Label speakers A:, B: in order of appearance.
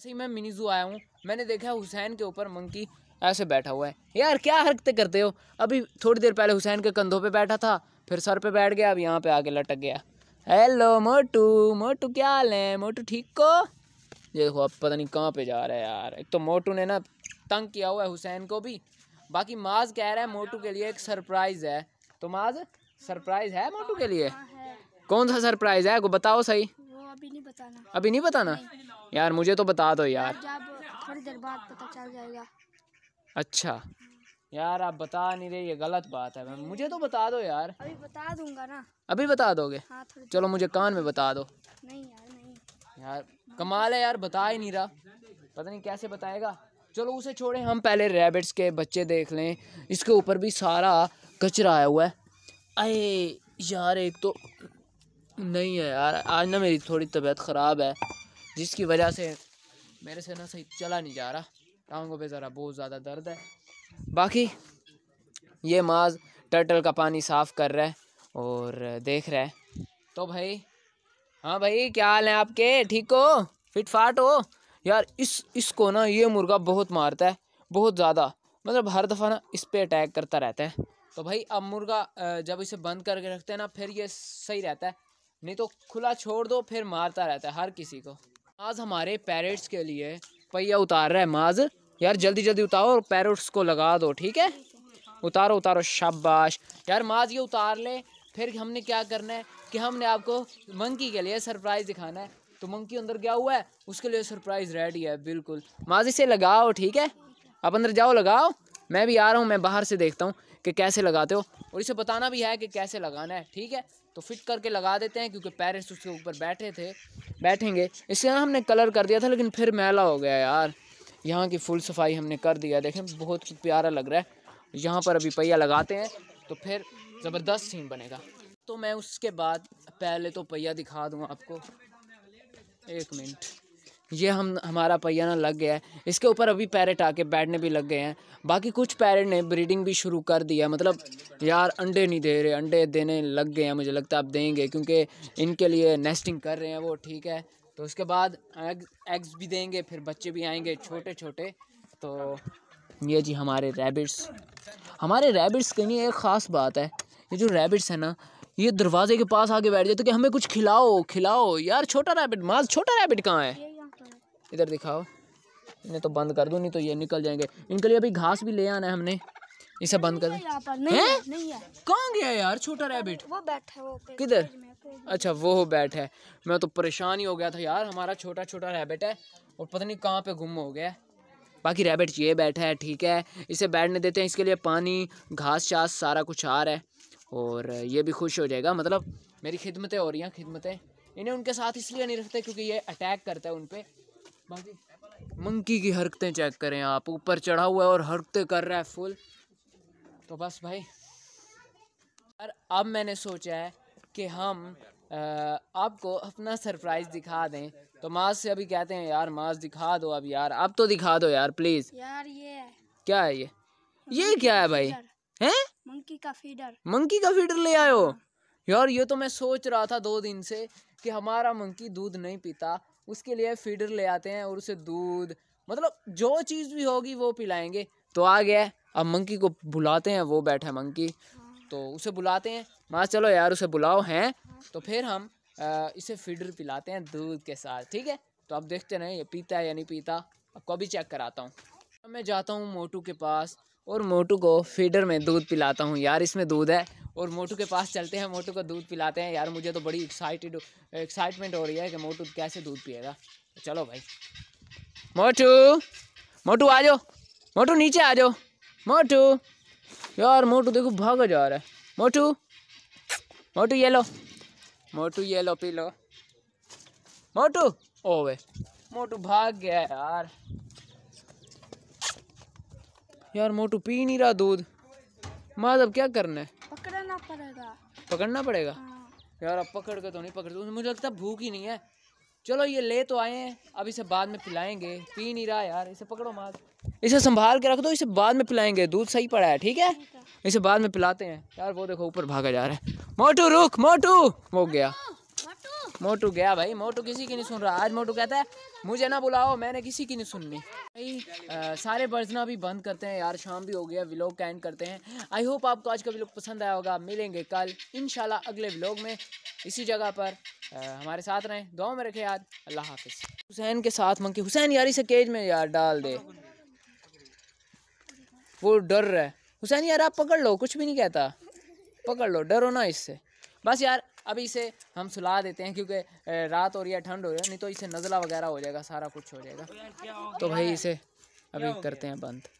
A: ऐसे ही मैं मिनीजू आया हूँ मैंने देखा हुसैन के ऊपर मंकी ऐसे बैठा हुआ है यार क्या हरकतें करते हो अभी थोड़ी देर पहले हुसैन के कंधों पे बैठा था फिर सर पे बैठ गया अब यहाँ पे आके लटक गया हेलो मोटू मोटू क्या हाल है मोटू ठीक को ये देखो अब पता नहीं कहाँ पे जा रहा है यार एक तो मोटू ने ना तंग किया हुआ है हुसैन को भी बाकी माज कह रहा है मोटू के लिए एक सरप्राइज़ है तो माज सरप्राइज़ है मोटू के लिए हाँ, कौन सा सरप्राइज़ है को बताओ सही अभी नहीं बताना अभी नहीं बताना यार मुझे तो बता दो यार थोड़ी देर बाद पता चल जाएगा अच्छा यार आप बता नहीं रहे ये गलत बात है मुझे तो बता दो यार अभी बता दूंगा ना अभी बता दोगे हाँ, चलो मुझे कान में बता दो नहीं यार नहीं यार कमाल है यार बता ही नहीं रहा पता नहीं कैसे बताएगा चलो उसे छोड़ें हम पहले रैबिट्स के बच्चे देख लें इसके ऊपर भी सारा कचरा आया हुआ है अरे यार एक तो नहीं है यार आज ना मेरी थोड़ी तबीयत ख़राब है जिसकी वजह से मेरे से ना सही चला नहीं जा रहा टांगों पे ज़रा बहुत ज़्यादा दर्द है बाकी ये माज टर्टल का पानी साफ़ कर रहा है और देख रहा है तो भाई हाँ भाई क्या हाल है आपके ठीक हो फिट फाट हो यार इस इसको ना ये मुर्गा बहुत मारता है बहुत ज़्यादा मतलब हर दफ़ा ना इस पर अटैक करता रहता है तो भाई अब मुर्गा जब इसे बंद करके रखते हैं ना फिर ये सही रहता है नहीं तो खुला छोड़ दो फिर मारता रहता है हर किसी को आज हमारे पैरट्स के लिए पहिया उतार रहा है माज यार जल्दी जल्दी उतारो और पैरट्स को लगा दो ठीक है उतारो उतारो शाबाश यार माज ये उतार ले फिर हमने क्या करना है कि हमने आपको मंकी के लिए सरप्राइज़ दिखाना है तो मंकी अंदर गया हुआ है उसके लिए सरप्राइज़ रेडी है बिल्कुल माज इसे लगाओ ठीक है आप अंदर जाओ लगाओ मैं भी आ रहा हूँ मैं बाहर से देखता हूँ कि कैसे लगाते हो और इसे बताना भी है कि कैसे लगाना है ठीक है तो फिट करके लगा देते हैं क्योंकि पेरेंट्स उसके ऊपर बैठे थे बैठेंगे इसके यहाँ हमने कलर कर दिया था लेकिन फिर मैला हो गया यार यहाँ की फुल सफाई हमने कर दिया देखें बहुत प्यारा लग रहा है यहाँ पर अभी पहिया लगाते हैं तो फिर ज़बरदस्त सीन बनेगा तो मैं उसके बाद पहले तो पहिया दिखा दूँ आपको एक मिनट ये हम हमारा पहियाना लग गया है इसके ऊपर अभी पैरेट आके बैठने भी लग गए हैं बाकी कुछ पैरेट ने ब्रीडिंग भी शुरू कर दिया मतलब यार अंडे नहीं दे रहे अंडे देने लग गए हैं मुझे लगता है आप देंगे क्योंकि इनके लिए नेस्टिंग कर रहे हैं वो ठीक है तो उसके बाद एग, एग्स भी देंगे फिर बच्चे भी आएंगे छोटे छोटे तो ये जी हमारे रैबिट्स हमारे रैबिट्स के लिए एक ख़ास बात है ये जो रैबिट्स है ना ये दरवाजे के पास आके बैठ जाते कि हमें कुछ खिलाओ खिलाओ यार छोटा रैबिट माज छोटा रैबिट कहाँ है इधर दिखाओ इन्हें तो बंद कर दो नहीं तो ये निकल जाएंगे इनके लिए अभी घास भी ले आना है हमने इसे बंद कर कहाँ गया यार छोटा रैबिट वो बैठा वो किधर अच्छा वो बैठ है मैं तो परेशान ही हो गया था यार हमारा छोटा छोटा रैबिट है और पता नहीं कहाँ पे गुम हो गया बाकी रैबिट ये बैठा है ठीक है इसे बैठने देते हैं इसके लिए पानी घास शास सारा कुछ आ रहा है और ये भी खुश हो जाएगा मतलब मेरी खिदमतें हो रही हैं खिदमतें इन्हें उनके साथ इसलिए नहीं रखते क्योंकि ये अटैक करता है उन पर मंकी की हरकतें चेक करें आप ऊपर चढ़ा हुआ है और हरकतें कर रहा है फुल तो बस भाई और अब मैंने सोचा है कि हम आपको अपना सरप्राइज दिखा दें तो माज से अभी कहते हैं यार माज दिखा दो अब यार अब तो दिखा दो यार प्लीज यार ये क्या है ये ये क्या है भाई हैं मंकी का फीडर मंकी का फीडर ले आयो हाँ। यार ये तो मैं सोच रहा था दो दिन से कि हमारा मंकी दूध नहीं पीता उसके लिए फीडर ले आते हैं और उसे दूध मतलब जो चीज़ भी होगी वो पिलाएंगे तो आ गया अब मंकी को बुलाते हैं वो बैठा है मंकी तो उसे बुलाते हैं माँ चलो यार उसे बुलाओ हैं तो फिर हम आ, इसे फीडर पिलाते हैं दूध के साथ ठीक है तो अब देखते नहीं ये पीता है या नहीं पीता आपको अभी चेक कराता हूँ मैं जाता हूँ मोटू के पास और मोटू को फीडर में दूध पिलाता हूँ यार इसमें दूध है और मोटू के पास चलते हैं मोटू को दूध पिलाते हैं यार मुझे तो बड़ी एक्साइटेड एक्साइटमेंट हो रही है कि मोटू कैसे दूध पिएगा चलो भाई मोटू मोटू आ जाओ मोटू नीचे आ जाओ मोटू यार मोटू देखो भागा जा रहा है मोटू मोटू ये लो मोटू ये लो पी लो मोटू ओ वे मोटू भाग गया यार यार मोटू पी नहीं रहा दूध माँ अब क्या करना है पकड़ना पड़ेगा पकड़ना पड़ेगा हाँ। यार अब पकड़ के तो नहीं पकड़ मुझे लगता भूख ही नहीं है चलो ये ले तो आए हैं अब इसे बाद में पिलाएंगे पी नहीं रहा यार इसे पकड़ो माध इसे संभाल के रख दो इसे बाद में पिलाएंगे दूध सही पड़ा है ठीक है इसे बाद में पिलाते हैं यार वो देखो ऊपर भागा जा रहा है मोटू रुक मोटू वो गया मोटू गया भाई मोटू किसी की नहीं सुन रहा आज मोटू कहता है मुझे ना बुलाओ मैंने किसी की नहीं सुननी भाई आ, सारे बजना भी बंद करते हैं यार शाम भी हो गया व्लॉग का एंड करते हैं आई होप आपको आज का व्लॉग पसंद आया होगा मिलेंगे कल इन अगले व्लॉग में इसी जगह पर आ, हमारे साथ रहें गाँव में रखे याद अल्लाह हाफिज़ हुसैन के साथ मंकी हुसैन यार इसे केज में यार डाल दे वो डर रहा है हुसैन यार आप पकड़ लो कुछ भी नहीं कहता पकड़ लो डरो ना इससे बस यार अभी इसे हम सुला देते हैं क्योंकि रात हो रही है ठंड हो रही है नहीं तो इसे नज़ला वगैरह हो जाएगा सारा कुछ हो जाएगा तो, तो भाई इसे अभी करते हैं बंद